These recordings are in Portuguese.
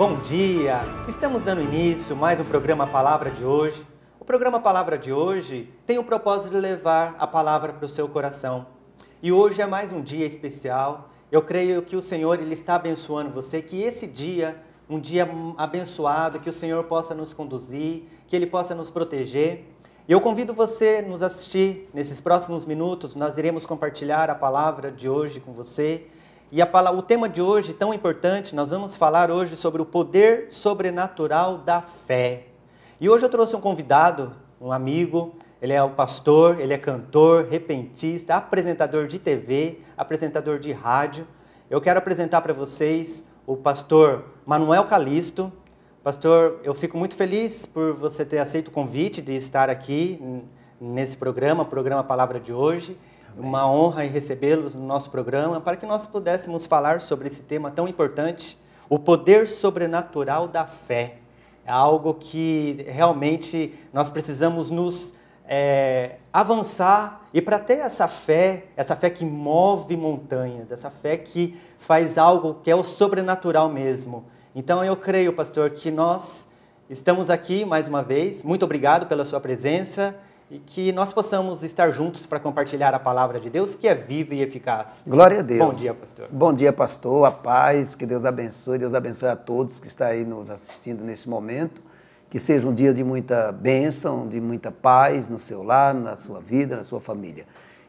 Bom dia! Estamos dando início mais um programa Palavra de hoje. O programa Palavra de hoje tem o propósito de levar a palavra para o seu coração. E hoje é mais um dia especial. Eu creio que o Senhor ele está abençoando você, que esse dia, um dia abençoado, que o Senhor possa nos conduzir, que ele possa nos proteger. E Eu convido você a nos assistir nesses próximos minutos. Nós iremos compartilhar a palavra de hoje com você e palavra, o tema de hoje, tão importante, nós vamos falar hoje sobre o poder sobrenatural da fé. E hoje eu trouxe um convidado, um amigo, ele é o pastor, ele é cantor, repentista, apresentador de TV, apresentador de rádio. Eu quero apresentar para vocês o pastor Manuel Calisto. Pastor, eu fico muito feliz por você ter aceito o convite de estar aqui nesse programa, o programa Palavra de hoje uma honra em recebê-los no nosso programa para que nós pudéssemos falar sobre esse tema tão importante, o poder sobrenatural da fé. É algo que realmente nós precisamos nos é, avançar e para ter essa fé, essa fé que move montanhas, essa fé que faz algo que é o sobrenatural mesmo. Então eu creio, pastor, que nós estamos aqui mais uma vez. Muito obrigado pela sua presença e que nós possamos estar juntos para compartilhar a palavra de Deus, que é viva e eficaz. Glória a Deus. Bom dia, pastor. Bom dia, pastor. A paz, que Deus abençoe, Deus abençoe a todos que estão aí nos assistindo nesse momento. Que seja um dia de muita bênção, de muita paz no seu lar, na sua vida, na sua família.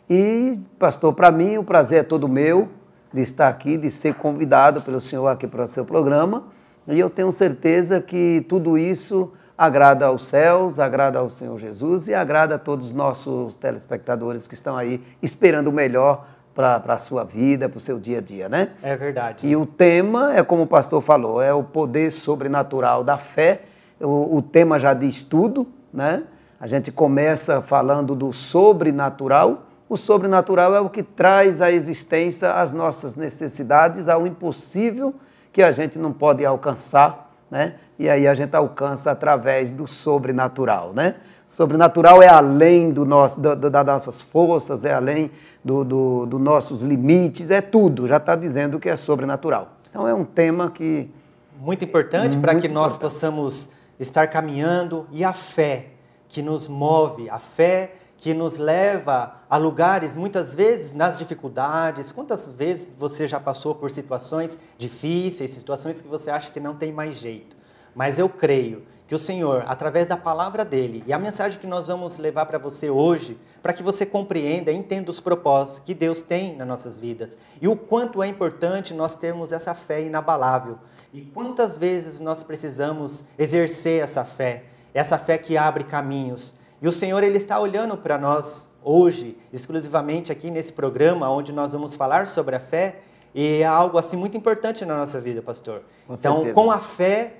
E, pastor, para mim o prazer é todo meu de estar aqui, de ser convidado pelo senhor aqui para o seu programa. E eu tenho certeza que tudo isso agrada aos céus, agrada ao Senhor Jesus e agrada a todos os nossos telespectadores que estão aí esperando o melhor para a sua vida, para o seu dia a dia, né? É verdade. E o tema é como o pastor falou, é o poder sobrenatural da fé. O, o tema já diz tudo, né? A gente começa falando do sobrenatural. O sobrenatural é o que traz à existência as nossas necessidades, ao impossível que a gente não pode alcançar né? E aí a gente alcança através do sobrenatural, né? Sobrenatural é além do nosso, do, das nossas forças, é além dos do, do nossos limites, é tudo. Já está dizendo que é sobrenatural. Então é um tema que muito importante é uhum. para que nós possamos estar caminhando e a fé que nos move, a fé que nos leva a lugares, muitas vezes, nas dificuldades. Quantas vezes você já passou por situações difíceis, situações que você acha que não tem mais jeito? Mas eu creio que o Senhor, através da palavra dele e a mensagem que nós vamos levar para você hoje, para que você compreenda e entenda os propósitos que Deus tem nas nossas vidas e o quanto é importante nós termos essa fé inabalável e quantas vezes nós precisamos exercer essa fé, essa fé que abre caminhos, e o Senhor ele está olhando para nós hoje, exclusivamente aqui nesse programa onde nós vamos falar sobre a fé, e é algo assim muito importante na nossa vida, pastor. Com então, certeza. com a fé,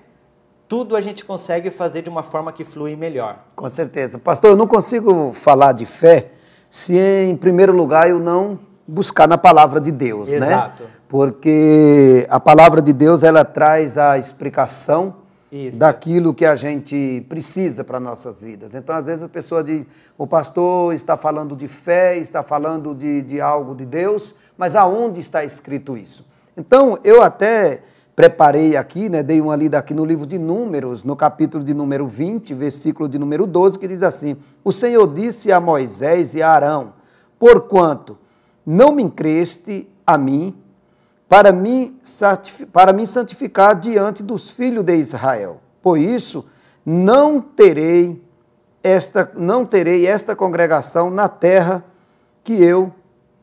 tudo a gente consegue fazer de uma forma que flui melhor. Com certeza. Pastor, eu não consigo falar de fé se em primeiro lugar eu não buscar na palavra de Deus, né? Exato. né? Porque a palavra de Deus ela traz a explicação isso. daquilo que a gente precisa para nossas vidas. Então, às vezes a pessoa diz: o pastor está falando de fé, está falando de, de algo de Deus, mas aonde está escrito isso? Então, eu até preparei aqui, né, dei uma lida aqui no livro de Números, no capítulo de número 20, versículo de número 12, que diz assim: O Senhor disse a Moisés e a Arão: Porquanto não me creste a mim, para me, para me santificar diante dos filhos de Israel. Por isso, não terei esta, não terei esta congregação na terra que eu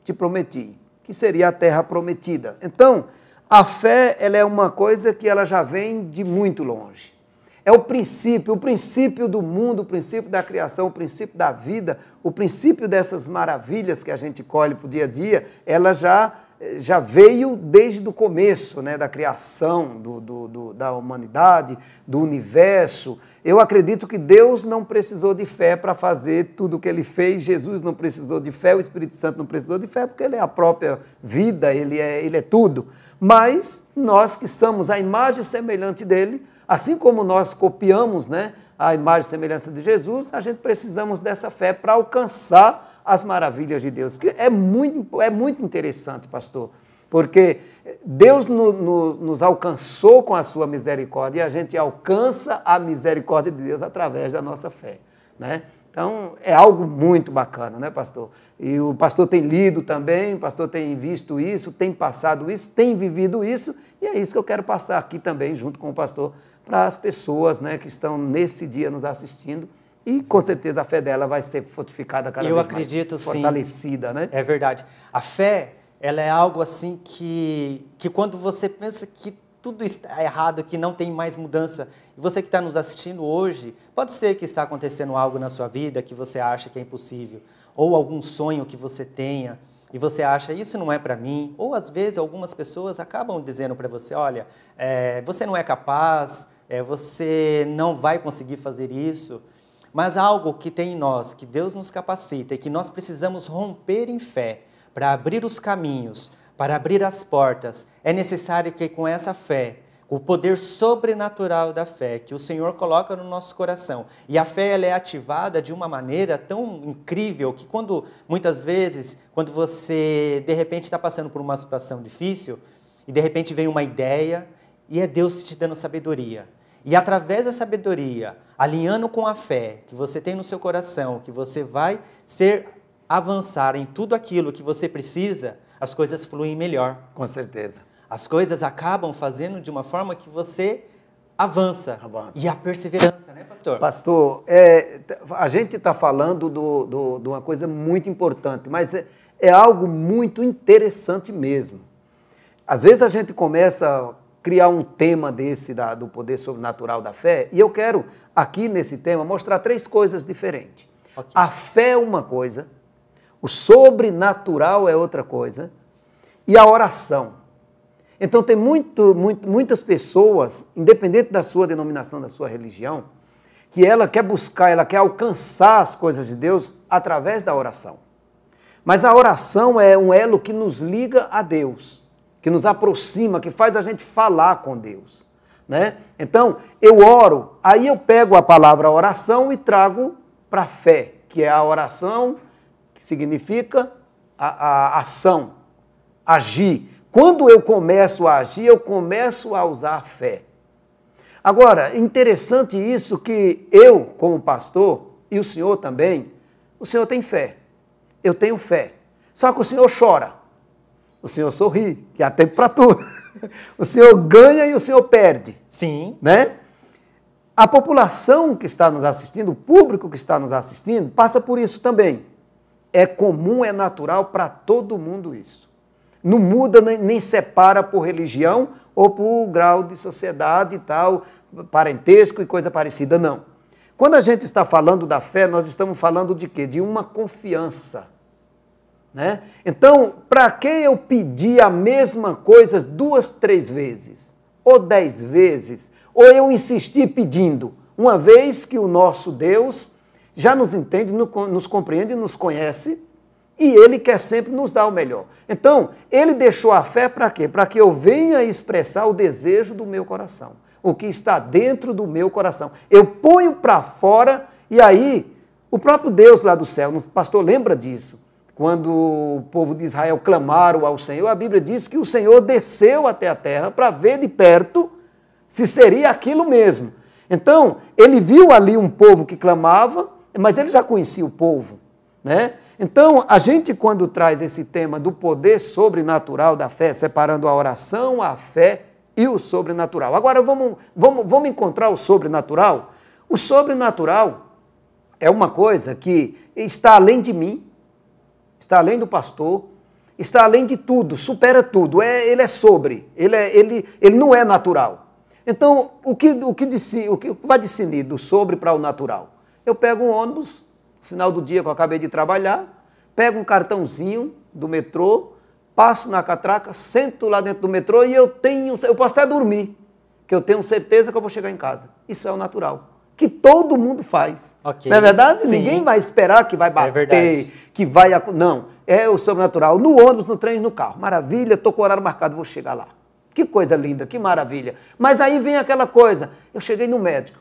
te prometi, que seria a terra prometida. Então, a fé ela é uma coisa que ela já vem de muito longe é o princípio, o princípio do mundo, o princípio da criação, o princípio da vida, o princípio dessas maravilhas que a gente colhe para o dia a dia, ela já, eh, já veio desde o começo né, da criação do, do, do, da humanidade, do universo. Eu acredito que Deus não precisou de fé para fazer tudo o que ele fez, Jesus não precisou de fé, o Espírito Santo não precisou de fé, porque ele é a própria vida, ele é, ele é tudo. Mas nós que somos a imagem semelhante dele, Assim como nós copiamos né, a imagem e semelhança de Jesus, a gente precisamos dessa fé para alcançar as maravilhas de Deus, que é muito, é muito interessante, pastor, porque Deus no, no, nos alcançou com a sua misericórdia e a gente alcança a misericórdia de Deus através da nossa fé. Né? Então, é algo muito bacana, né, pastor? E o pastor tem lido também, o pastor tem visto isso, tem passado isso, tem vivido isso, e é isso que eu quero passar aqui também, junto com o pastor, para as pessoas né, que estão nesse dia nos assistindo. E com certeza a fé dela vai ser fortificada cada eu vez mais. Eu acredito, Fortalecida, sim. né? É verdade. A fé, ela é algo assim que, que quando você pensa que tudo está é errado, que não tem mais mudança. E você que está nos assistindo hoje, pode ser que está acontecendo algo na sua vida que você acha que é impossível, ou algum sonho que você tenha e você acha isso não é para mim, ou às vezes algumas pessoas acabam dizendo para você, olha, é, você não é capaz, é, você não vai conseguir fazer isso. Mas algo que tem em nós, que Deus nos capacita e que nós precisamos romper em fé para abrir os caminhos para abrir as portas, é necessário que com essa fé, o poder sobrenatural da fé que o Senhor coloca no nosso coração. E a fé ela é ativada de uma maneira tão incrível que quando muitas vezes, quando você de repente está passando por uma situação difícil e de repente vem uma ideia e é Deus te dando sabedoria. E através da sabedoria, alinhando com a fé que você tem no seu coração, que você vai ser avançar em tudo aquilo que você precisa, as coisas fluem melhor. Com certeza. As coisas acabam fazendo de uma forma que você avança. avança. E a perseverança, né, pastor? Pastor, é, a gente está falando do, do, de uma coisa muito importante, mas é, é algo muito interessante mesmo. Às vezes a gente começa a criar um tema desse da, do poder sobrenatural da fé, e eu quero aqui nesse tema mostrar três coisas diferentes. Okay. A fé é uma coisa, o sobrenatural é outra coisa. E a oração. Então, tem muito, muito, muitas pessoas, independente da sua denominação, da sua religião, que ela quer buscar, ela quer alcançar as coisas de Deus através da oração. Mas a oração é um elo que nos liga a Deus, que nos aproxima, que faz a gente falar com Deus. Né? Então, eu oro, aí eu pego a palavra oração e trago para a fé, que é a oração que significa a, a ação, agir. Quando eu começo a agir, eu começo a usar fé. Agora, interessante isso que eu, como pastor, e o senhor também, o senhor tem fé. Eu tenho fé. Só que o senhor chora. O senhor sorri, que há tempo para tudo. O senhor ganha e o senhor perde. Sim. Né? A população que está nos assistindo, o público que está nos assistindo, passa por isso também. É comum, é natural para todo mundo isso. Não muda nem, separa por religião ou por grau de sociedade e tal, parentesco e coisa parecida, não. Quando a gente está falando da fé, nós estamos falando de quê? De uma confiança. Né? Então, para que eu pedir a mesma coisa duas, três vezes, ou dez vezes, ou eu insistir pedindo, uma vez que o nosso Deus já nos entende, nos compreende, nos conhece e Ele quer sempre nos dar o melhor. Então, Ele deixou a fé para quê? Para que eu venha expressar o desejo do meu coração, o que está dentro do meu coração. Eu ponho para fora e aí o próprio Deus lá do céu, o pastor lembra disso. Quando o povo de Israel clamaram ao Senhor, a Bíblia diz que o Senhor desceu até a terra para ver de perto se seria aquilo mesmo. Então, ele viu ali um povo que clamava, mas ele já conhecia o povo. Né? Então, a gente, quando traz esse tema do poder sobrenatural da fé, separando a oração, a fé e o sobrenatural. Agora, vamos, vamos, vamos encontrar o sobrenatural? O sobrenatural é uma coisa que está além de mim, está além do pastor, está além de tudo, supera tudo. É, ele é sobre, ele, é, ele, ele não é natural. Então, o que, o que, o que vai definir do sobre para o natural? Eu pego um ônibus, no final do dia que eu acabei de trabalhar, pego um cartãozinho do metrô, passo na catraca, sento lá dentro do metrô e eu tenho, eu posso até dormir, que eu tenho certeza que eu vou chegar em casa. Isso é o natural que todo mundo faz. Okay. Não é verdade? Sim. Ninguém vai esperar que vai é bater, é que vai. Não, é o sobrenatural. No ônibus, no trem, no carro. Maravilha, estou com o horário marcado, vou chegar lá. Que coisa linda, que maravilha. Mas aí vem aquela coisa. Eu cheguei no médico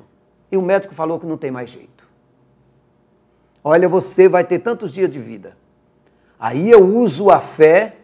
e o médico falou que não tem mais jeito. Olha, você vai ter tantos dias de vida. Aí eu uso a fé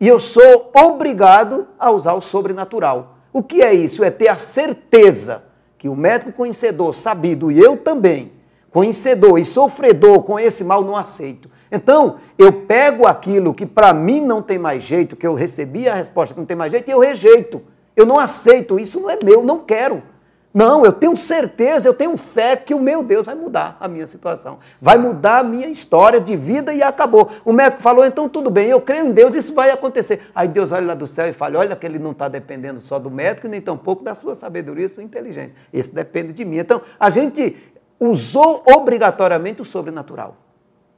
e eu sou obrigado a usar o sobrenatural. O que é isso? É ter a certeza que o médico conhecedor, sabido, e eu também, conhecedor e sofredor com esse mal, não aceito. Então, eu pego aquilo que para mim não tem mais jeito, que eu recebi a resposta que não tem mais jeito, e eu rejeito. Eu não aceito, isso não é meu, não quero. Não, eu tenho certeza, eu tenho fé que o meu Deus vai mudar a minha situação, vai mudar a minha história de vida e acabou. O médico falou: então tudo bem, eu creio em Deus, isso vai acontecer. Aí Deus olha lá do céu e fala: olha, que ele não está dependendo só do médico, nem tampouco da sua sabedoria e sua inteligência. Isso depende de mim. Então, a gente usou obrigatoriamente o sobrenatural.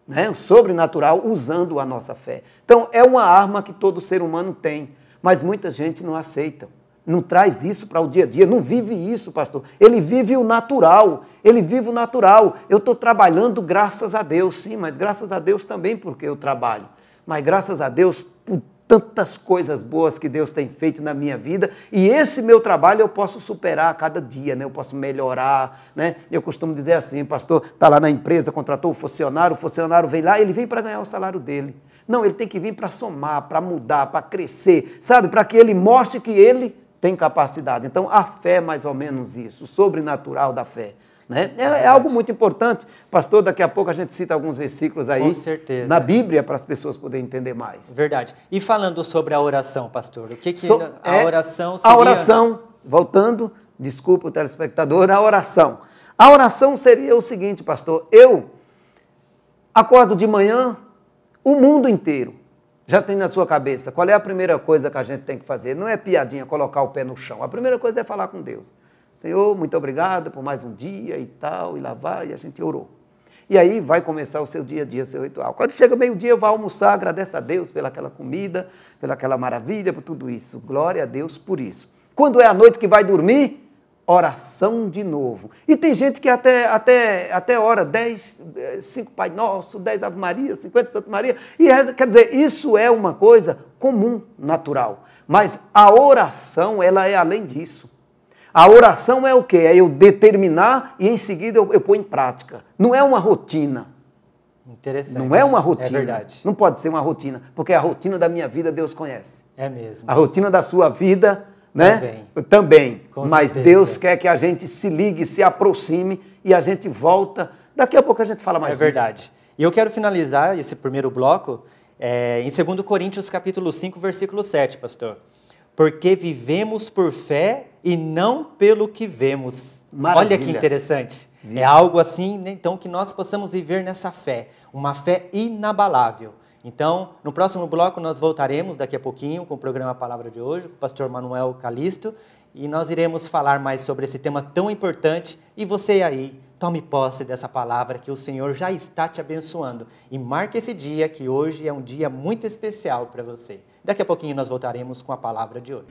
Né? O sobrenatural usando a nossa fé. Então, é uma arma que todo ser humano tem, mas muita gente não aceita. Não traz isso para o dia a dia, não vive isso, pastor. Ele vive o natural, ele vive o natural. Eu estou trabalhando graças a Deus, sim, mas graças a Deus também porque eu trabalho. Mas graças a Deus por tantas coisas boas que Deus tem feito na minha vida e esse meu trabalho eu posso superar a cada dia, né? eu posso melhorar. Né? Eu costumo dizer assim, pastor, está lá na empresa, contratou o funcionário, o funcionário vem lá, ele vem para ganhar o salário dele. Não, ele tem que vir para somar, para mudar, para crescer, sabe? Para que ele mostre que ele tem capacidade. Então, a fé é mais ou menos isso, o sobrenatural da fé. Né? É, é, algo muito importante. Pastor, daqui a pouco a gente cita alguns versículos aí Com certeza. na Bíblia para as pessoas poderem entender mais. Verdade. E falando sobre a oração, pastor, o que, que so, a é, oração seria? A oração, voltando, desculpa o telespectador, a oração. A oração seria o seguinte, pastor, eu acordo de manhã, o mundo inteiro já tem na sua cabeça qual é a primeira coisa que a gente tem que fazer. Não é piadinha colocar o pé no chão. A primeira coisa é falar com Deus. Senhor, muito obrigado por mais um dia e tal, e lá vai, e a gente orou. E aí vai começar o seu dia a dia, seu ritual. Quando chega meio-dia, vai almoçar, agradece a Deus pelaquela comida, pelaquela maravilha, por tudo isso. Glória a Deus por isso. Quando é a noite que vai dormir, oração de novo. E tem gente que até, até, até ora 10, 5 eh, Pai Nosso, 10 Ave Maria, 50 Santa Maria. E quer dizer, isso é uma coisa comum, natural. Mas a oração, ela é além disso. A oração é o que? É eu determinar e em seguida eu, eu pôr em prática. Não é uma rotina. Interessante. Não é uma é rotina. É verdade. Não pode ser uma rotina, porque a rotina da minha vida Deus conhece. É mesmo. A rotina da sua vida né? Também. Também. Mas certeza. Deus quer que a gente se ligue, se aproxime e a gente volta. Daqui a pouco a gente fala é mais. É disso. verdade. E eu quero finalizar esse primeiro bloco é, em 2 Coríntios capítulo 5, versículo 7, pastor. Porque vivemos por fé e não pelo que vemos. Maravilha. Olha que interessante. É Viva. É algo assim, né, então, que nós possamos viver nessa fé, uma fé inabalável. Então, no próximo bloco nós voltaremos daqui a pouquinho com o programa Palavra de hoje, com o pastor Manuel Calisto, e nós iremos falar mais sobre esse tema tão importante. E você aí, tome posse dessa palavra que o Senhor já está te abençoando. E marque esse dia que hoje é um dia muito especial para você. Daqui a pouquinho nós voltaremos com a palavra de hoje.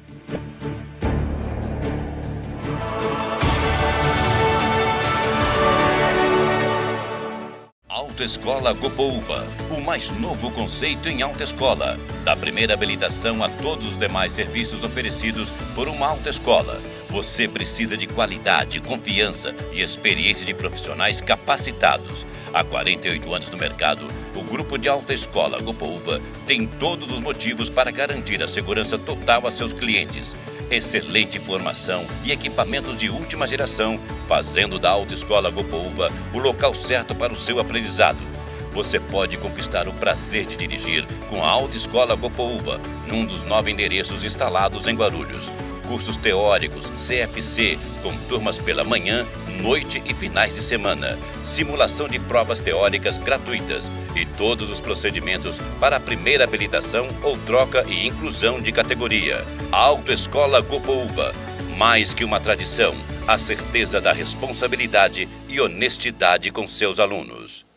Autoescola Gopouva, o mais novo conceito em autoescola, da primeira habilitação a todos os demais serviços oferecidos por uma autoescola. Você precisa de qualidade, confiança e experiência de profissionais capacitados. Há 48 anos no mercado, o grupo de autoescola Gopouva tem todos os motivos para garantir a segurança total a seus clientes excelente formação e equipamentos de última geração, fazendo da Autoescola Gopouva o local certo para o seu aprendizado. Você pode conquistar o prazer de dirigir com a Autoescola Gopouva, num dos nove endereços instalados em Guarulhos. Cursos teóricos, CFC, com turmas pela manhã noite e finais de semana, simulação de provas teóricas gratuitas e todos os procedimentos para a primeira habilitação ou troca e inclusão de categoria. Autoescola Gopouva, mais que uma tradição, a certeza da responsabilidade e honestidade com seus alunos.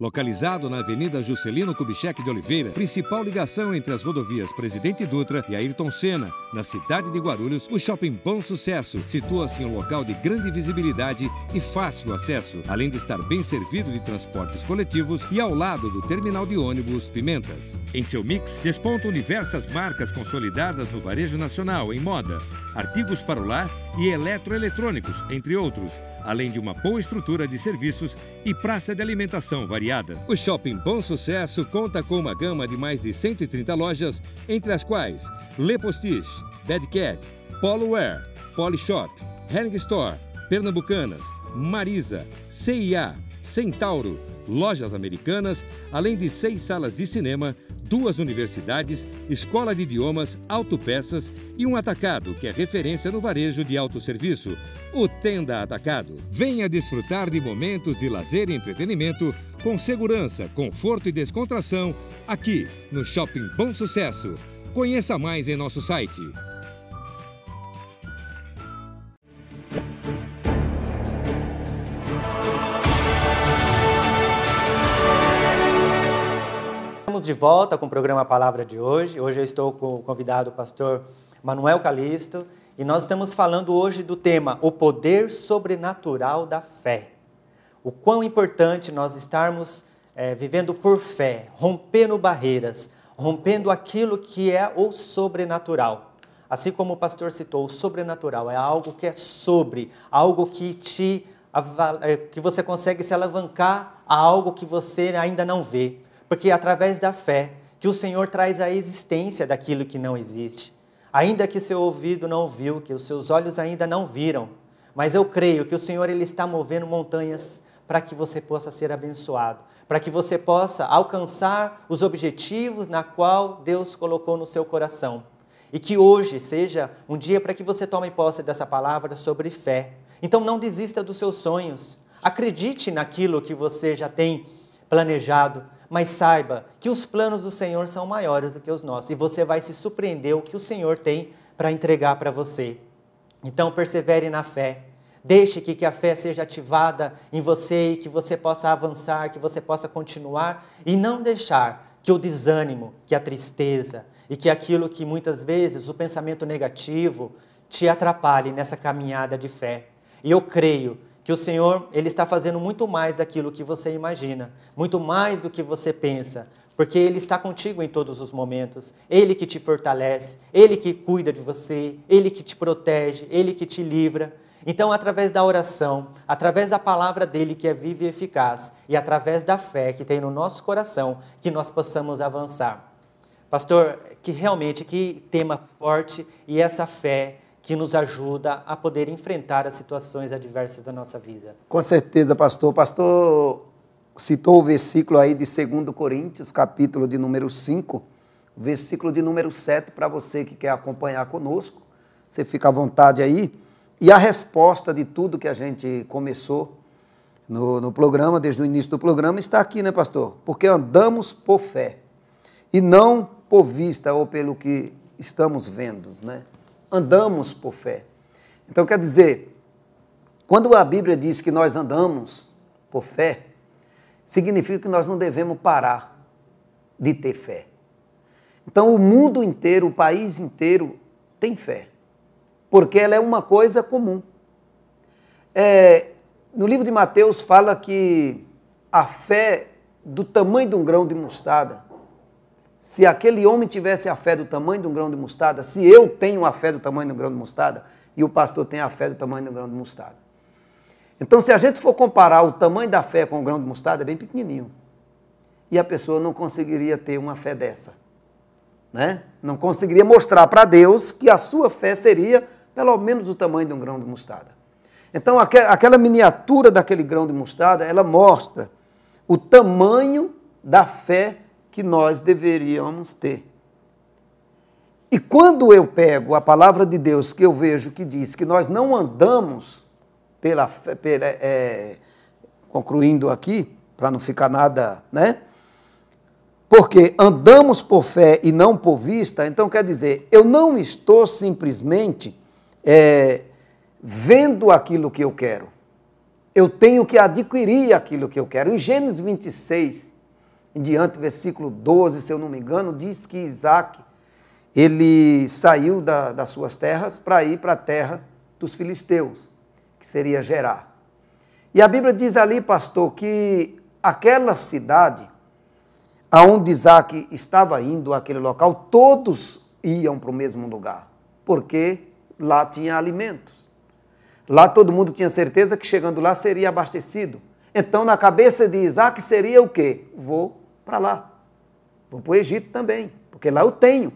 Localizado na Avenida Juscelino Kubitschek de Oliveira, principal ligação entre as rodovias Presidente Dutra e Ayrton Senna, na cidade de Guarulhos, o Shopping Bom Sucesso situa-se em um local de grande visibilidade e fácil acesso, além de estar bem servido de transportes coletivos e ao lado do terminal de ônibus Pimentas. Em seu mix, despontam diversas marcas consolidadas no varejo nacional em moda, artigos para o lar e eletroeletrônicos, entre outros, além de uma boa estrutura de serviços e praça de alimentação variada. O Shopping Bom Sucesso conta com uma gama de mais de 130 lojas, entre as quais Le Postiche, Cat, Polo Wear, Polishop, Hering Store, Pernambucanas, Marisa, CIA, Centauro, Lojas Americanas, além de seis salas de cinema, duas universidades, escola de idiomas, autopeças e um atacado que é referência no varejo de autosserviço, o Tenda Atacado. Venha desfrutar de momentos de lazer e entretenimento com segurança, conforto e descontração aqui no Shopping Bom Sucesso. Conheça mais em nosso site Estamos de volta com o programa Palavra de hoje. Hoje eu estou com o convidado, o pastor Manuel Calixto, e nós estamos falando hoje do tema O Poder Sobrenatural da Fé. O quão importante nós estarmos é, vivendo por fé, rompendo barreiras, rompendo aquilo que é o sobrenatural. Assim como o pastor citou, o sobrenatural é algo que é sobre, algo que te é, que você consegue se alavancar a algo que você ainda não vê porque é através da fé que o Senhor traz a existência daquilo que não existe. Ainda que seu ouvido não ouviu, que os seus olhos ainda não viram, mas eu creio que o Senhor ele está movendo montanhas para que você possa ser abençoado, para que você possa alcançar os objetivos na qual Deus colocou no seu coração. E que hoje seja um dia para que você tome posse dessa palavra sobre fé. Então não desista dos seus sonhos. Acredite naquilo que você já tem planejado mas saiba que os planos do Senhor são maiores do que os nossos e você vai se surpreender o que o Senhor tem para entregar para você. Então persevere na fé. Deixe que, que a fé seja ativada em você e que você possa avançar, que você possa continuar e não deixar que o desânimo, que a tristeza e que aquilo que muitas vezes o pensamento negativo te atrapalhe nessa caminhada de fé. E eu creio que o Senhor ele está fazendo muito mais daquilo que você imagina, muito mais do que você pensa, porque ele está contigo em todos os momentos. Ele que te fortalece, ele que cuida de você, ele que te protege, ele que te livra. Então, através da oração, através da palavra dele que é viva e eficaz, e através da fé que tem no nosso coração, que nós possamos avançar. Pastor, que realmente que tema forte e essa fé que nos ajuda a poder enfrentar as situações adversas da nossa vida. Com certeza, pastor. Pastor citou o versículo aí de 2 Coríntios, capítulo de número 5, versículo de número 7, para você que quer acompanhar conosco. Você fica à vontade aí. E a resposta de tudo que a gente começou no, no programa, desde o início do programa, está aqui, né, pastor? Porque andamos por fé e não por vista ou pelo que estamos vendo, né? andamos por fé. Então, quer dizer, quando a Bíblia diz que nós andamos por fé, significa que nós não devemos parar de ter fé. Então, o mundo inteiro, o país inteiro, tem fé, porque ela é uma coisa comum. É, no livro de Mateus fala que a fé do tamanho de um grão de mostarda se aquele homem tivesse a fé do tamanho de um grão de mostarda, se eu tenho a fé do tamanho de um grão de mostarda e o pastor tem a fé do tamanho de um grão de mostarda. Então, se a gente for comparar o tamanho da fé com o grão de mostarda, é bem pequenininho. E a pessoa não conseguiria ter uma fé dessa. Né? Não conseguiria mostrar para Deus que a sua fé seria pelo menos o tamanho de um grão de mostarda. Então, aquela miniatura daquele grão de mostarda, ela mostra o tamanho da fé que nós deveríamos ter. E quando eu pego a palavra de Deus, que eu vejo que diz que nós não andamos pela, pela é, concluindo aqui, para não ficar nada, né? Porque andamos por fé e não por vista, então quer dizer, eu não estou simplesmente é, vendo aquilo que eu quero. Eu tenho que adquirir aquilo que eu quero. Em Gênesis 26, em diante, versículo 12, se eu não me engano, diz que Isaac ele saiu da, das suas terras para ir para a terra dos filisteus, que seria Gerar. E a Bíblia diz ali, pastor, que aquela cidade aonde Isaac estava indo, aquele local, todos iam para o mesmo lugar, porque lá tinha alimentos. Lá todo mundo tinha certeza que chegando lá seria abastecido. Então, na cabeça de Isaac seria o quê? Vou para lá. Vou para o Egito também, porque lá eu tenho.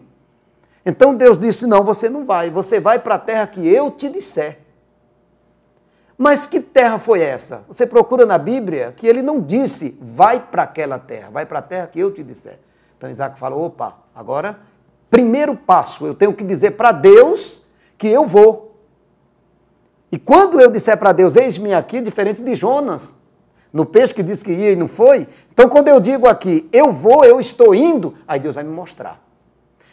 Então Deus disse: Não, você não vai, você vai para a terra que eu te disser. Mas que terra foi essa? Você procura na Bíblia que ele não disse: Vai para aquela terra, vai para a terra que eu te disser. Então Isaac falou: opa, agora, primeiro passo, eu tenho que dizer para Deus que eu vou. E quando eu disser para Deus, eis-me aqui, diferente de Jonas, no peixe que disse que ia e não foi. Então, quando eu digo aqui, eu vou, eu estou indo, aí Deus vai me mostrar.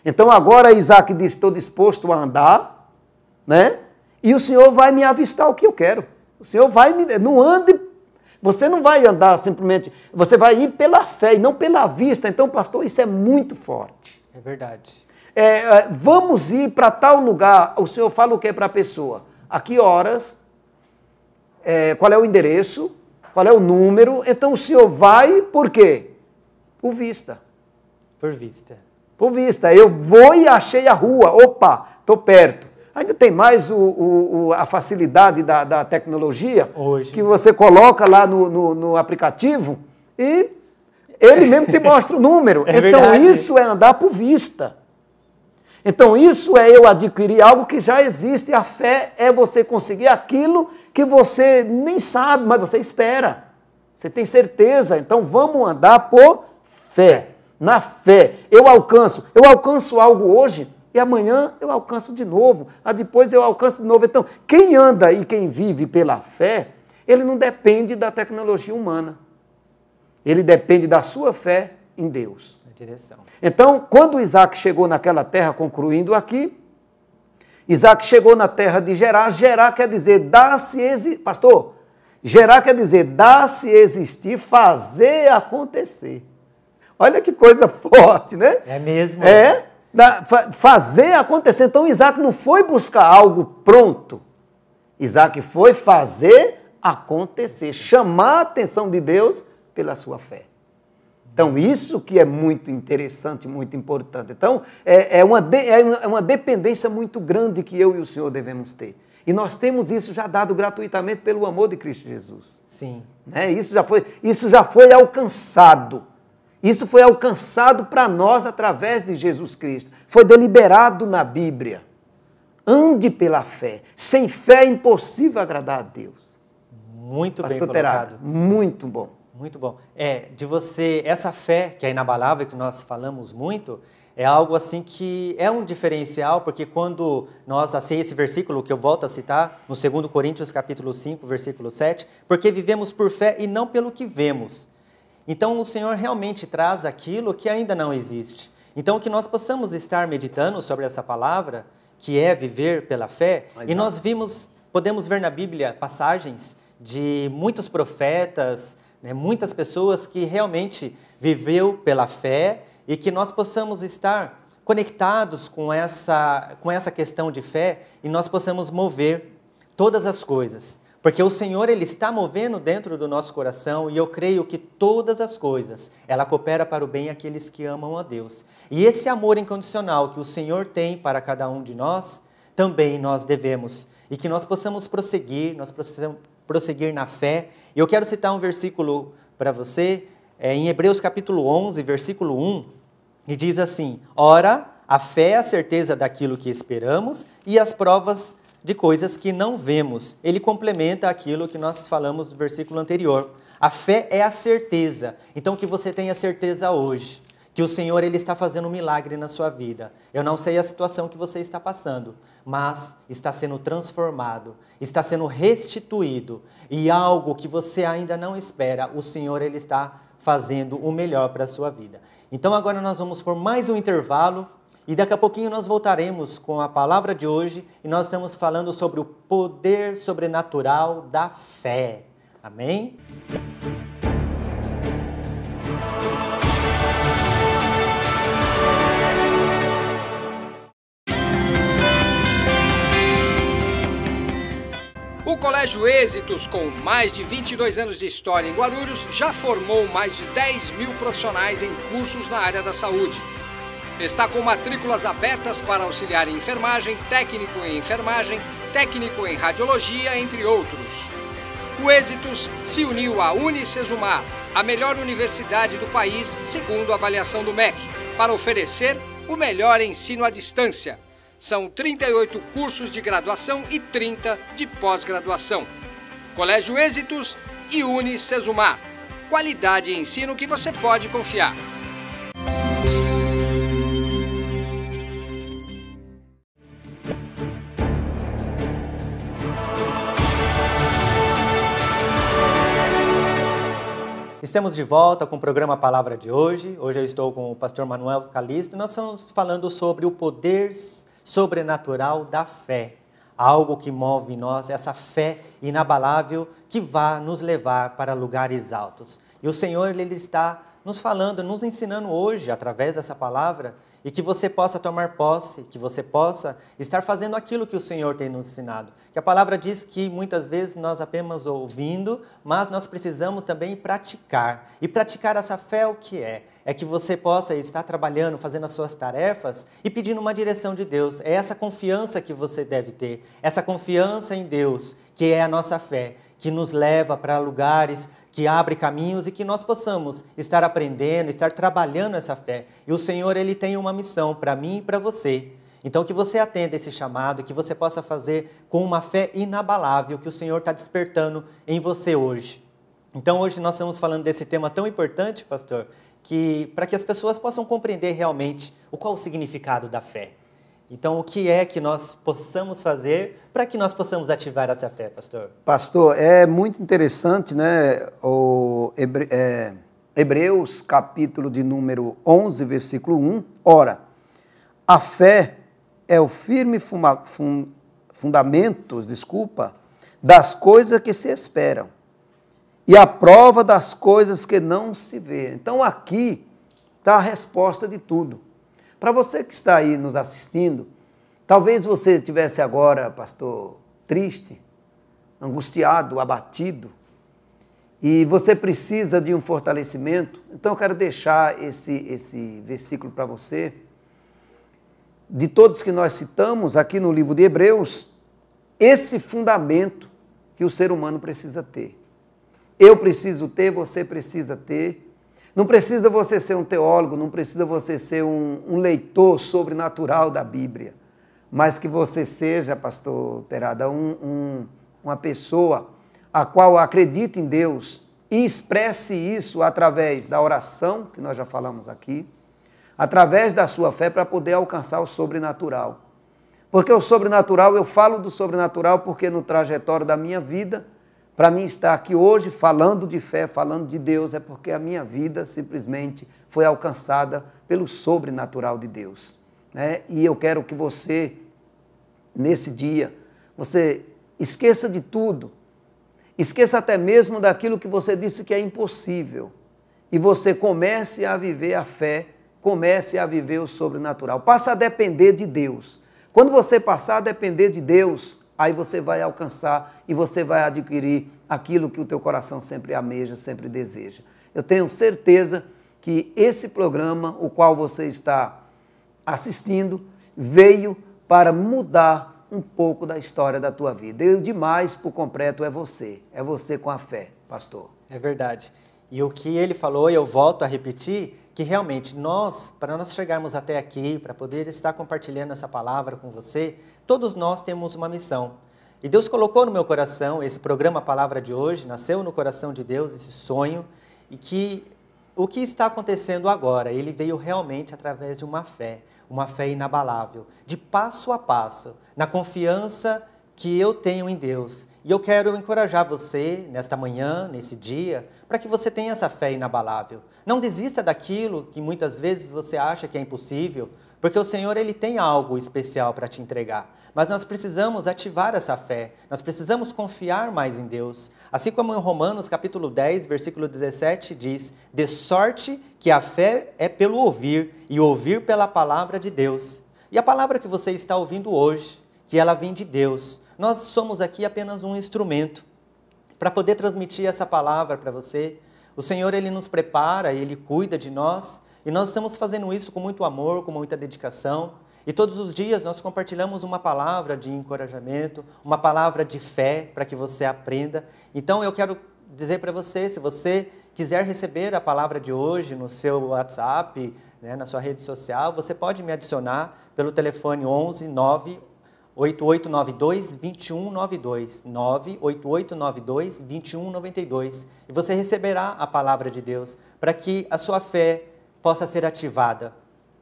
Então, agora Isaac diz: estou disposto a andar, né? E o Senhor vai me avistar o que eu quero. O Senhor vai me. Não ande. Você não vai andar simplesmente. Você vai ir pela fé e não pela vista. Então, pastor, isso é muito forte. É verdade. É, é vamos ir para tal lugar. O Senhor fala o que para a pessoa? A que horas? É, qual é o endereço? qual é o número, então o senhor vai por quê? Por vista. Por vista. Por vista. Eu vou e achei a rua. Opa, estou perto. Ainda tem mais o, o, o, a facilidade da, da tecnologia Hoje. que você coloca lá no, no, no, aplicativo e ele mesmo te mostra o número. É então verdade. isso é andar por vista. Então, isso é eu adquirir algo que já existe. A fé é você conseguir aquilo que você nem sabe, mas você espera. Você tem certeza. Então, vamos andar por fé. Na fé, eu alcanço. Eu alcanço algo hoje e amanhã eu alcanço de novo. Ah, depois eu alcanço de novo. Então, quem anda e quem vive pela fé, ele não depende da tecnologia humana. Ele depende da sua fé em Deus direção. Então, quando Isaac chegou naquela terra, concluindo aqui, Isaac chegou na terra de Gerá. Gerá quer dizer dar-se existir. Pastor, Gerá quer dizer dar-se existir, fazer acontecer. Olha que coisa forte, né? É mesmo. É. Da, fa, fazer acontecer. Então, Isaac não foi buscar algo pronto. Isaac foi fazer acontecer, chamar a atenção de Deus pela sua fé. Então, isso que é muito interessante, muito importante. Então, é, é, uma, de, é, é uma dependência muito grande que eu e o Senhor devemos ter. E nós temos isso já dado gratuitamente pelo amor de Cristo Jesus. Sim. Né? Isso, já foi, isso já foi alcançado. Isso foi alcançado para nós através de Jesus Cristo. Foi deliberado na Bíblia. Ande pela fé. Sem fé é impossível agradar a Deus. Muito Pastor bem colocado. Terado, muito bom. Muito bom. É, de você, essa fé que é inabalável, que nós falamos muito, é algo assim que é um diferencial, porque quando nós, assim, esse versículo que eu volto a citar, no 2 Coríntios capítulo 5, versículo 7, porque vivemos por fé e não pelo que vemos. Então o Senhor realmente traz aquilo que ainda não existe. Então que nós possamos estar meditando sobre essa palavra, que é viver pela fé, Mas, e nós vimos, podemos ver na Bíblia passagens de muitos profetas, né, muitas pessoas que realmente viveu pela fé e que nós possamos estar conectados com essa, com essa questão de fé e nós possamos mover todas as coisas. Porque o Senhor ele está movendo dentro do nosso coração e eu creio que todas as coisas ela coopera para o bem aqueles que amam a Deus. E esse amor incondicional que o Senhor tem para cada um de nós, também nós devemos e que nós possamos prosseguir, nós prosseguir na fé. E eu quero citar um versículo para você, é, em Hebreus capítulo 11, versículo 1, que diz assim: Ora, a fé é a certeza daquilo que esperamos e as provas de coisas que não vemos. Ele complementa aquilo que nós falamos no versículo anterior. A fé é a certeza. Então, que você tenha certeza hoje que o Senhor ele está fazendo um milagre na sua vida. Eu não sei a situação que você está passando, mas está sendo transformado, está sendo restituído e algo que você ainda não espera, o Senhor ele está fazendo o melhor para a sua vida. Então agora nós vamos por mais um intervalo e daqui a pouquinho nós voltaremos com a palavra de hoje e nós estamos falando sobre o poder sobrenatural da fé. Amém? Colégio Êxitos, com mais de 22 anos de história em Guarulhos, já formou mais de 10 mil profissionais em cursos na área da saúde. Está com matrículas abertas para auxiliar em enfermagem, técnico em enfermagem, técnico em radiologia, entre outros. O Êxitos se uniu à Unicesumar, a melhor universidade do país, segundo a avaliação do MEC, para oferecer o melhor ensino à distância são 38 cursos de graduação e 30 de pós-graduação. Colégio Êxitos e Uni Sesumar. Qualidade e ensino que você pode confiar. Estamos de volta com o programa Palavra de hoje. Hoje eu estou com o pastor Manuel Calixto e nós estamos falando sobre o poder sobrenatural da fé, algo que move em nós essa fé inabalável que vai nos levar para lugares altos. E o Senhor ele está nos falando, nos ensinando hoje através dessa palavra e que você possa tomar posse, que você possa estar fazendo aquilo que o Senhor tem nos ensinado. Que a palavra diz que muitas vezes nós apenas ouvindo, mas nós precisamos também praticar. E praticar essa fé o que é? é que você possa estar trabalhando, fazendo as suas tarefas e pedindo uma direção de Deus. É essa confiança que você deve ter, essa confiança em Deus, que é a nossa fé, que nos leva para lugares, que abre caminhos e que nós possamos estar aprendendo, estar trabalhando essa fé. E o Senhor, Ele tem uma missão para mim e para você. Então, que você atenda esse chamado, que você possa fazer com uma fé inabalável que o Senhor está despertando em você hoje. Então hoje nós estamos falando desse tema tão importante, pastor, que para que as pessoas possam compreender realmente o qual o significado da fé. Então, o que é que nós possamos fazer para que nós possamos ativar essa fé, pastor? Pastor, é muito interessante, né? O Hebre... é... Hebreus, capítulo de número 11, versículo 1. Ora, a fé é o firme fuma... fun... fundamento, desculpa, das coisas que se esperam e a prova das coisas que não se vê. Então aqui está a resposta de tudo. Para você que está aí nos assistindo, talvez você tivesse agora, pastor, triste, angustiado, abatido, e você precisa de um fortalecimento. Então eu quero deixar esse esse versículo para você. De todos que nós citamos aqui no livro de Hebreus, esse fundamento que o ser humano precisa ter eu preciso ter, você precisa ter. Não precisa você ser um teólogo, não precisa você ser um, um leitor sobrenatural da Bíblia, mas que você seja, pastor Terada, um, um, uma pessoa a qual acredita em Deus e expresse isso através da oração, que nós já falamos aqui, através da sua fé para poder alcançar o sobrenatural. Porque o sobrenatural, eu falo do sobrenatural porque no trajetório da minha vida, para mim estar aqui hoje falando de fé, falando de Deus, é porque a minha vida simplesmente foi alcançada pelo sobrenatural de Deus. Né? E eu quero que você, nesse dia, você esqueça de tudo, esqueça até mesmo daquilo que você disse que é impossível, e você comece a viver a fé, comece a viver o sobrenatural. Passa a depender de Deus. Quando você passar a depender de Deus, Aí você vai alcançar e você vai adquirir aquilo que o teu coração sempre ameja, sempre deseja. Eu tenho certeza que esse programa, o qual você está assistindo, veio para mudar um pouco da história da tua vida. E o demais, por completo, é você. É você com a fé, pastor. É verdade. E o que ele falou, e eu volto a repetir, que realmente nós, para nós chegarmos até aqui, para poder estar compartilhando essa palavra com você, todos nós temos uma missão. E Deus colocou no meu coração esse programa Palavra de hoje, nasceu no coração de Deus esse sonho, e que o que está acontecendo agora, ele veio realmente através de uma fé, uma fé inabalável, de passo a passo, na confiança que eu tenho em Deus. E eu quero encorajar você nesta manhã, nesse dia, para que você tenha essa fé inabalável. Não desista daquilo que muitas vezes você acha que é impossível, porque o Senhor ele tem algo especial para te entregar. Mas nós precisamos ativar essa fé. Nós precisamos confiar mais em Deus. Assim como em Romanos capítulo 10, versículo 17 diz: "De sorte que a fé é pelo ouvir e ouvir pela palavra de Deus". E a palavra que você está ouvindo hoje, que ela vem de Deus, nós somos aqui apenas um instrumento para poder transmitir essa palavra para você. O Senhor, Ele nos prepara, Ele cuida de nós e nós estamos fazendo isso com muito amor, com muita dedicação. E todos os dias nós compartilhamos uma palavra de encorajamento, uma palavra de fé para que você aprenda. Então eu quero dizer para você, se você quiser receber a palavra de hoje no seu WhatsApp, né, na sua rede social, você pode me adicionar pelo telefone 11 9 8892 2192 98892 2192 e você receberá a palavra de Deus para que a sua fé possa ser ativada.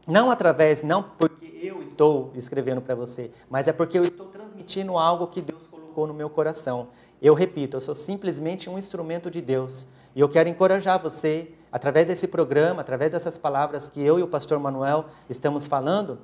Não através, não porque eu estou escrevendo para você, mas é porque eu estou transmitindo algo que Deus colocou no meu coração. Eu repito, eu sou simplesmente um instrumento de Deus e eu quero encorajar você através desse programa, através dessas palavras que eu e o pastor Manuel estamos falando,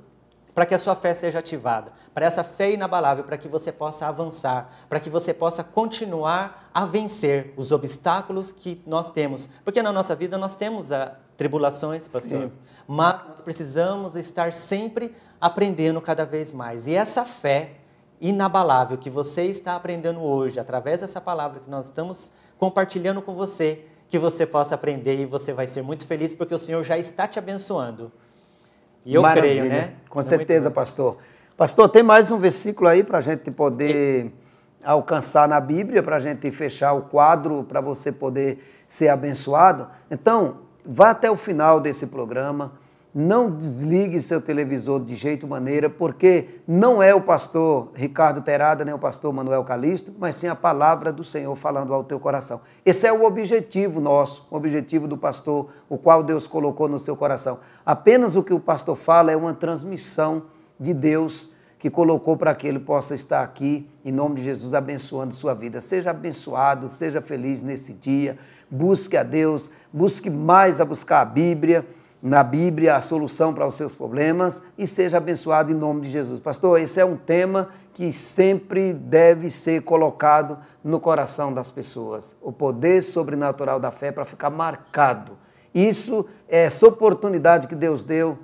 para que a sua fé seja ativada, para essa fé inabalável, para que você possa avançar, para que você possa continuar a vencer os obstáculos que nós temos. Porque na nossa vida nós temos a, ah, tribulações, pastor, Sim. mas nós precisamos estar sempre aprendendo cada vez mais. E essa fé inabalável que você está aprendendo hoje, através dessa palavra que nós estamos compartilhando com você, que você possa aprender e você vai ser muito feliz porque o Senhor já está te abençoando. E eu Maravilha. creio, né? Com é certeza, pastor. Pastor, tem mais um versículo aí para a gente poder alcançar na Bíblia, para a gente fechar o quadro, para você poder ser abençoado. Então, vá até o final desse programa não desligue seu televisor de jeito maneira, porque não é o pastor Ricardo Terada, nem o pastor Manuel Calixto, mas sim a palavra do Senhor falando ao teu coração. Esse é o objetivo nosso, o objetivo do pastor, o qual Deus colocou no seu coração. Apenas o que o pastor fala é uma transmissão de Deus que colocou para que ele possa estar aqui, em nome de Jesus, abençoando sua vida. Seja abençoado, seja feliz nesse dia, busque a Deus, busque mais a buscar a Bíblia, na Bíblia a solução para os seus problemas e seja abençoado em nome de Jesus. Pastor, esse é um tema que sempre deve ser colocado no coração das pessoas. O poder sobrenatural da fé para ficar marcado. Isso é essa oportunidade que Deus deu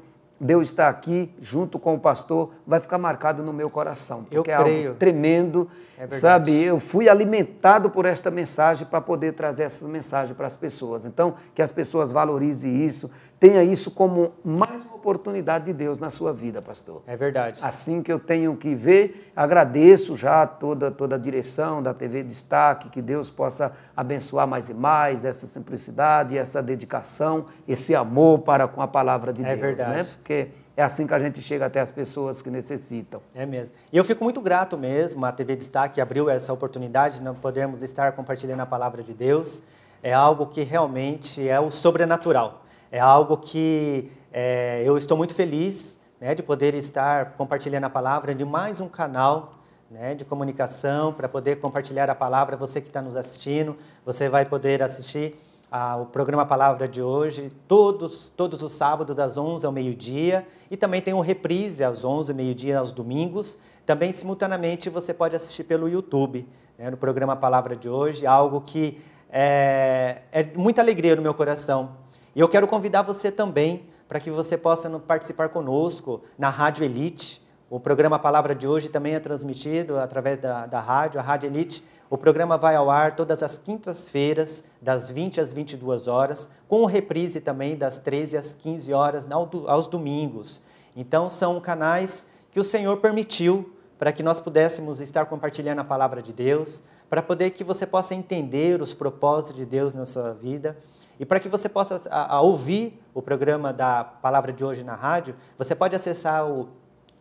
Deus está aqui junto com o pastor, vai ficar marcado no meu coração. Porque eu é algo tremendo, é sabe? Eu fui alimentado por esta mensagem para poder trazer essa mensagem para as pessoas. Então, que as pessoas valorizem isso, tenha isso como mais uma oportunidade de Deus na sua vida, pastor. É verdade. Assim que eu tenho que ver, agradeço já toda, toda a direção da TV Destaque, que Deus possa abençoar mais e mais essa simplicidade, essa dedicação, esse amor para com a palavra de é Deus. É verdade. Né? Porque porque é assim que a gente chega até as pessoas que necessitam. É mesmo. E eu fico muito grato mesmo, a TV Destaque abriu essa oportunidade de podermos estar compartilhando a palavra de Deus. É algo que realmente é o sobrenatural. É algo que é, eu estou muito feliz né, de poder estar compartilhando a palavra de mais um canal né, de comunicação para poder compartilhar a palavra. Você que está nos assistindo, você vai poder assistir ah, o programa Palavra de hoje, todos, todos os sábados, das 11 ao meio-dia. E também tem um reprise às 11, meio-dia, aos domingos. Também, simultaneamente, você pode assistir pelo YouTube, né, no programa Palavra de hoje, algo que é, é muita alegria no meu coração. E eu quero convidar você também para que você possa participar conosco na Rádio Elite, o programa Palavra de hoje também é transmitido através da, da rádio, a Rádio Elite. O programa vai ao ar todas as quintas-feiras, das 20 às 22 horas, com reprise também das 13 às 15 horas, aos domingos. Então, são canais que o Senhor permitiu para que nós pudéssemos estar compartilhando a palavra de Deus, para poder que você possa entender os propósitos de Deus na sua vida. E para que você possa a, a ouvir o programa da palavra de hoje na rádio, você pode acessar o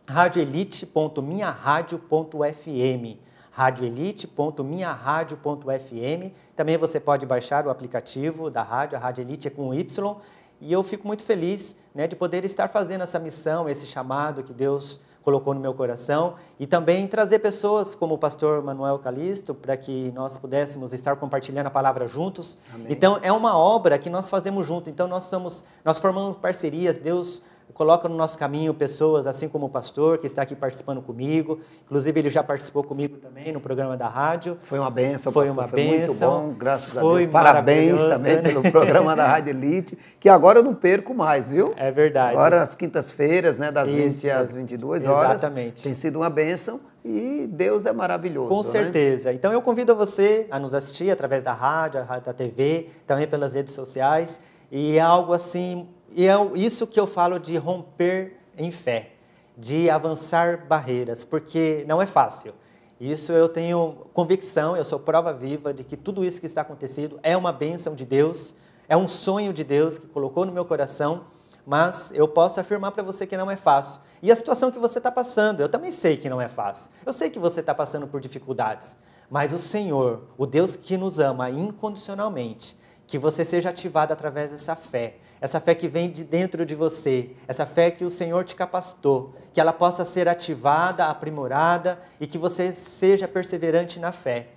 radioelite.minharadio.fm radioelite.minharadio.fm Também você pode baixar o aplicativo da rádio, a Rádio Elite é com Y, e eu fico muito feliz né, de poder estar fazendo essa missão, esse chamado que Deus colocou no meu coração e também trazer pessoas como o pastor Manuel Calisto para que nós pudéssemos estar compartilhando a palavra juntos. Amém. Então é uma obra que nós fazemos junto. Então nós somos, nós formamos parcerias. Deus coloca no nosso caminho pessoas, assim como o pastor, que está aqui participando comigo. Inclusive, ele já participou comigo também no programa da rádio. Foi uma benção, foi pastor. Uma foi benção, muito bom, graças a Deus. Parabéns também né? pelo programa da Rádio Elite, que agora eu não perco mais, viu? É verdade. Agora, às quintas-feiras, né, das Isso, 20 às 22 é, horas. Exatamente. Tem sido uma benção. E Deus é maravilhoso. Com né? certeza. Né? Então eu convido você a nos assistir através da rádio, da TV, também pelas redes sociais. E é algo assim e é isso que eu falo de romper em fé, de avançar barreiras, porque não é fácil. Isso eu tenho convicção, eu sou prova viva de que tudo isso que está acontecendo é uma bênção de Deus, é um sonho de Deus que colocou no meu coração, mas eu posso afirmar para você que não é fácil. E a situação que você está passando, eu também sei que não é fácil. Eu sei que você está passando por dificuldades, mas o Senhor, o Deus que nos ama incondicionalmente, que você seja ativado através dessa fé, essa fé que vem de dentro de você, essa fé que o Senhor te capacitou, que ela possa ser ativada, aprimorada e que você seja perseverante na fé.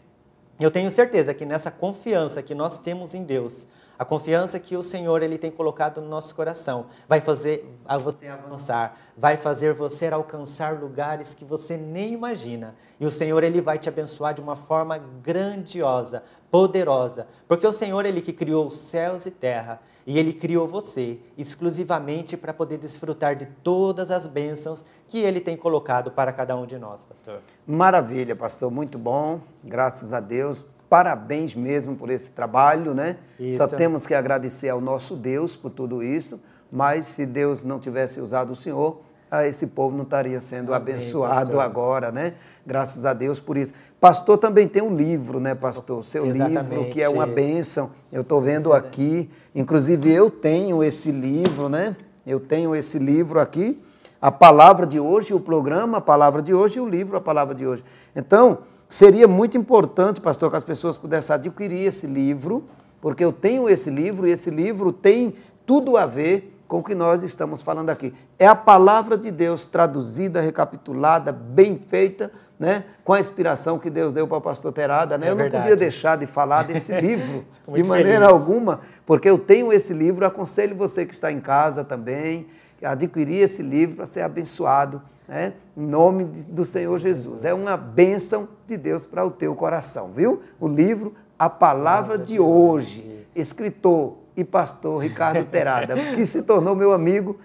Eu tenho certeza que nessa confiança que nós temos em Deus, a confiança que o Senhor ele tem colocado no nosso coração vai fazer você avançar, vai fazer você alcançar lugares que você nem imagina. E o Senhor ele vai te abençoar de uma forma grandiosa, poderosa, porque o Senhor ele que criou os céus e terra, e Ele criou você exclusivamente para poder desfrutar de todas as bênçãos que Ele tem colocado para cada um de nós, pastor. Maravilha, pastor, muito bom. Graças a Deus. Parabéns mesmo por esse trabalho, né? Isso. Só temos que agradecer ao nosso Deus por tudo isso, mas se Deus não tivesse usado o Senhor, ah, esse povo não estaria sendo Amém, abençoado pastor. agora, né? Graças a Deus por isso. Pastor também tem um livro, né, pastor? Seu Exatamente. livro, que é uma bênção. Eu estou vendo Exatamente. aqui. Inclusive, eu tenho esse livro, né? Eu tenho esse livro aqui. A palavra de hoje, o programa, a palavra de hoje e o livro, a palavra de hoje. Então, seria muito importante, pastor, que as pessoas pudessem adquirir esse livro, porque eu tenho esse livro e esse livro tem tudo a ver com o que nós estamos falando aqui. É a palavra de Deus traduzida, recapitulada, bem feita, né? com a inspiração que Deus deu para o pastor Terada. Né? É eu não podia deixar de falar desse livro de maneira feliz. alguma, porque eu tenho esse livro, aconselho você que está em casa também, adquirir esse livro para ser abençoado né? em nome do Senhor Jesus. Jesus. É uma bênção de Deus para o teu coração, viu? O livro A Palavra, de, hoje. escritor e pastor Ricardo Terada, que se tornou meu amigo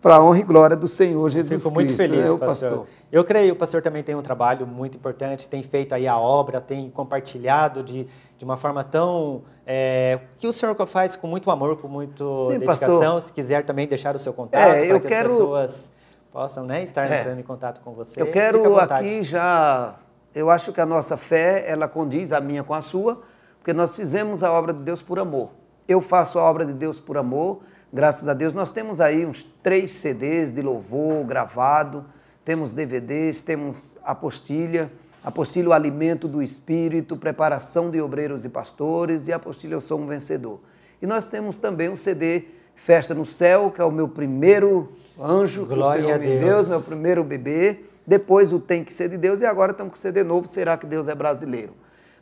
para a honra e glória do Senhor Jesus Cristo. Fico muito feliz, né, pastor. pastor. Eu creio, o pastor também tem um trabalho muito importante, tem feito aí a obra, tem compartilhado de, de uma forma tão... É, que o senhor faz com muito amor, com muita dedicação. Pastor. Se quiser também deixar o seu contato é, para que quero... as pessoas possam né, estar é. entrando em contato com você. Eu quero aqui já... Eu acho que a nossa fé, ela condiz a minha com a sua, porque nós fizemos a obra de Deus por amor. Eu faço a obra de Deus por amor, graças a Deus. Nós temos aí uns três CDs de louvor gravado, temos DVDs, temos apostilha, apostilha o alimento do Espírito, preparação de obreiros e pastores e apostilha Eu Sou um Vencedor. E nós temos também um CD Festa no Céu, que é o meu primeiro anjo, Glória Senhor, a Deus. Deus, meu primeiro bebê. Depois o Tem Que Ser de Deus e agora estamos com o CD novo, Será que Deus é Brasileiro?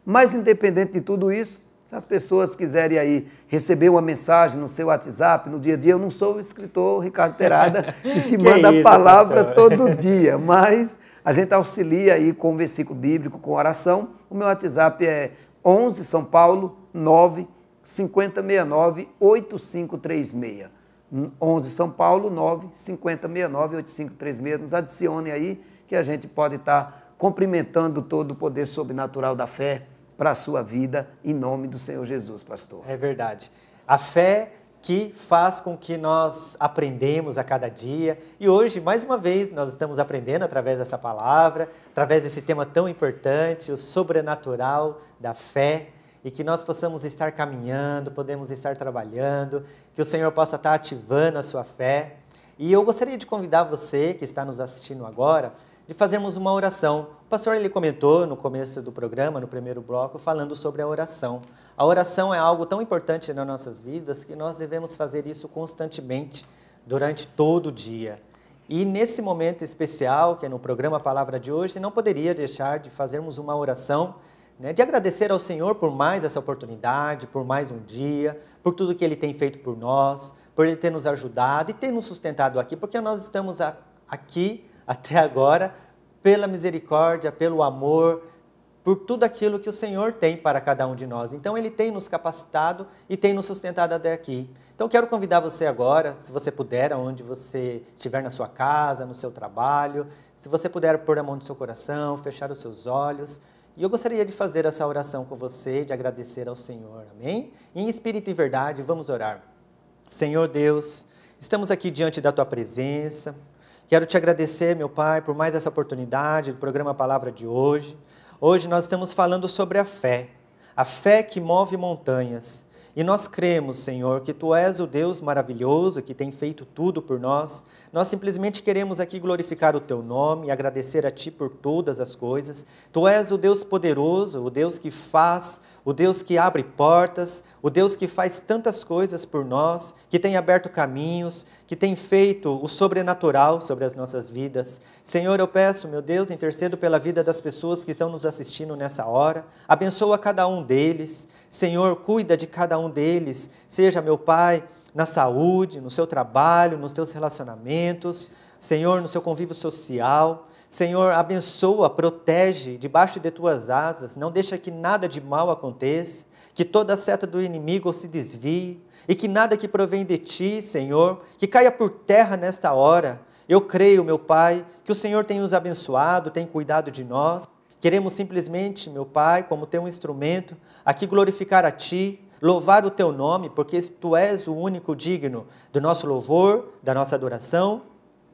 Mas independente de tudo isso, se as pessoas quiserem aí receber uma mensagem no seu WhatsApp, no dia a dia, eu não sou o escritor Ricardo Terada que te que manda é isso, a palavra pastor? todo dia, mas a gente auxilia aí com o versículo bíblico, com oração. O meu WhatsApp é 11 São Paulo 9 5069 8536. 11 São Paulo 9 5069 8536. Nos adicione aí que a gente pode estar cumprimentando todo o poder sobrenatural da fé para a sua vida, em nome do Senhor Jesus, pastor. É verdade. A fé que faz com que nós aprendemos a cada dia. E hoje, mais uma vez, nós estamos aprendendo através dessa palavra, através desse tema tão importante, o sobrenatural da fé, e que nós possamos estar caminhando, podemos estar trabalhando, que o Senhor possa estar ativando a sua fé. E eu gostaria de convidar você que está nos assistindo agora de fazermos uma oração. O pastor ele comentou no começo do programa, no primeiro bloco, falando sobre a oração. A oração é algo tão importante nas nossas vidas que nós devemos fazer isso constantemente durante todo o dia. E nesse momento especial, que é no programa Palavra de hoje, não poderia deixar de fazermos uma oração né, de agradecer ao Senhor por mais essa oportunidade, por mais um dia, por tudo que Ele tem feito por nós, por Ele ter nos ajudado e ter nos sustentado aqui, porque nós estamos a, aqui até agora, pela misericórdia, pelo amor, por tudo aquilo que o Senhor tem para cada um de nós. Então, Ele tem nos capacitado e tem nos sustentado até aqui. Então, quero convidar você agora, se você puder, onde você estiver na sua casa, no seu trabalho, se você puder pôr a mão no seu coração, fechar os seus olhos. E eu gostaria de fazer essa oração com você, de agradecer ao Senhor. Amém? Em espírito e verdade, vamos orar. Senhor Deus, estamos aqui diante da Tua presença Quero te agradecer, meu Pai, por mais essa oportunidade do programa Palavra de hoje. Hoje nós estamos falando sobre a fé, a fé que move montanhas. E nós cremos, Senhor, que Tu és o Deus maravilhoso que tem feito tudo por nós. Nós simplesmente queremos aqui glorificar o Teu nome e agradecer a Ti por todas as coisas. Tu és o Deus poderoso, o Deus que faz o Deus que abre portas, o Deus que faz tantas coisas por nós, que tem aberto caminhos, que tem feito o sobrenatural sobre as nossas vidas. Senhor, eu peço, meu Deus, intercedo pela vida das pessoas que estão nos assistindo nessa hora. Abençoa cada um deles. Senhor, cuida de cada um deles. Seja meu Pai, na saúde, no seu trabalho, nos seus relacionamentos, Senhor, no seu convívio social. Senhor, abençoa, protege debaixo de tuas asas, não deixa que nada de mal aconteça, que toda seta do inimigo se desvie, e que nada que provém de ti, Senhor, que caia por terra nesta hora. Eu creio, meu Pai, que o Senhor tem nos abençoado, tem cuidado de nós. Queremos simplesmente, meu Pai, como teu instrumento, aqui glorificar a ti, louvar o teu nome, porque tu és o único digno do nosso louvor, da nossa adoração,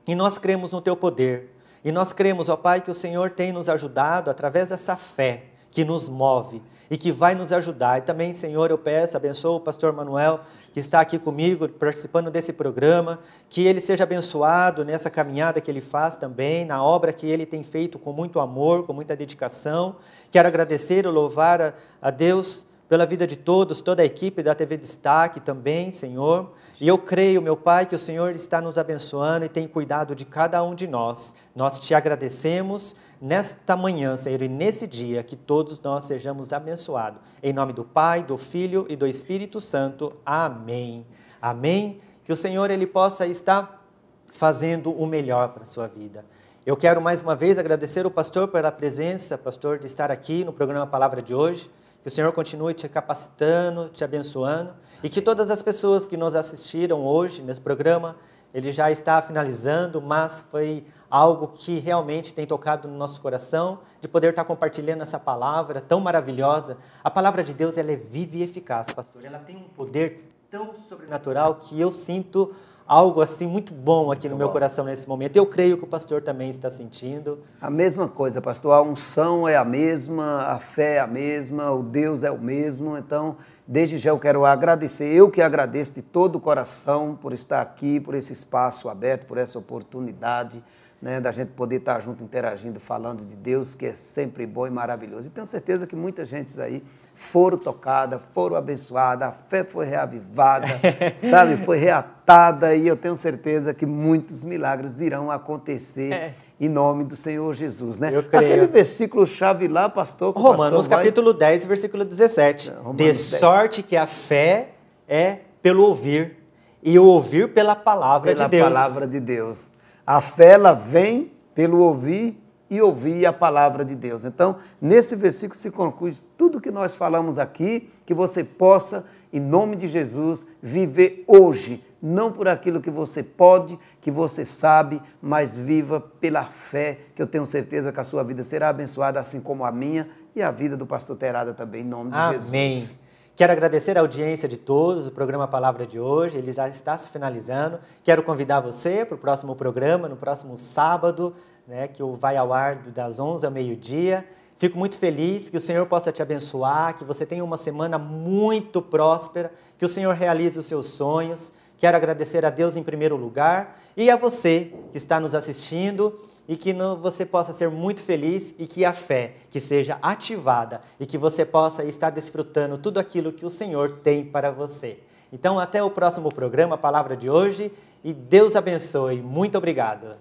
e nós cremos no teu poder. E nós cremos, ó Pai, que o Senhor tem nos ajudado através dessa fé que nos move e que vai nos ajudar. E também, Senhor, eu peço, abençoa o pastor Manuel, que está aqui comigo, participando desse programa, que ele seja abençoado nessa caminhada que ele faz também, na obra que ele tem feito com muito amor, com muita dedicação. Quero agradecer e louvar a, a Deus pela vida de todos, toda a equipe da TV Destaque também, Senhor. E eu creio, meu Pai, que o Senhor está nos abençoando e tem cuidado de cada um de nós. Nós te agradecemos nesta manhã, Senhor, e nesse dia que todos nós sejamos abençoados. Em nome do Pai, do Filho e do Espírito Santo. Amém. Amém. Que o Senhor ele possa estar fazendo o melhor para a sua vida. Eu quero mais uma vez agradecer o pastor pela presença, pastor, de estar aqui no programa Palavra de hoje. Que o Senhor continue te capacitando, te abençoando e que todas as pessoas que nos assistiram hoje nesse programa, ele já está finalizando, mas foi algo que realmente tem tocado no nosso coração, de poder estar compartilhando essa palavra tão maravilhosa. A palavra de Deus, ela é viva e eficaz, pastor. Ela tem um poder tão sobrenatural que eu sinto algo assim muito bom aqui muito no meu bom. coração nesse momento. Eu creio que o pastor também está sentindo. A mesma coisa, pastor. A unção é a mesma, a fé é a mesma, o Deus é o mesmo. Então, desde já eu quero agradecer. Eu que agradeço de todo o coração por estar aqui, por esse espaço aberto, por essa oportunidade né, da gente poder estar junto, interagindo, falando de Deus, que é sempre bom e maravilhoso. E tenho certeza que muita gente aí foram tocadas foram abençoadas a fé foi reavivada, sabe, foi reatada, e eu tenho certeza que muitos milagres irão acontecer. É. Em nome do Senhor Jesus, né? Eu creio. Aquele versículo chave lá, pastor. Romanos pastor capítulo 10, versículo 17. de 10. sorte que a fé é pelo ouvir e o ouvir pela palavra pela de Deus. Pela palavra de Deus. A fé ela vem pelo ouvir e ouvir a palavra de Deus. Então, nesse versículo se conclui tudo que nós falamos aqui, que você possa, em nome de Jesus, viver hoje, não por aquilo que você pode, que você sabe, mas viva pela fé, que eu tenho certeza que a sua vida será abençoada, assim como a minha e a vida do pastor Terada também, em nome de Amém. Jesus. Amém. Quero agradecer a audiência de todos, o programa Palavra de hoje, ele já está se finalizando. Quero convidar você para o próximo programa, no próximo sábado, né, que vai ao ar das 11 ao meio-dia. Fico muito feliz que o Senhor possa te abençoar, que você tenha uma semana muito próspera, que o Senhor realize os seus sonhos. Quero agradecer a Deus em primeiro lugar e a você que está nos assistindo e que no, você possa ser muito feliz e que a fé que seja ativada e que você possa estar desfrutando tudo aquilo que o Senhor tem para você. Então, até o próximo programa, a palavra de hoje, e Deus abençoe. Muito obrigado.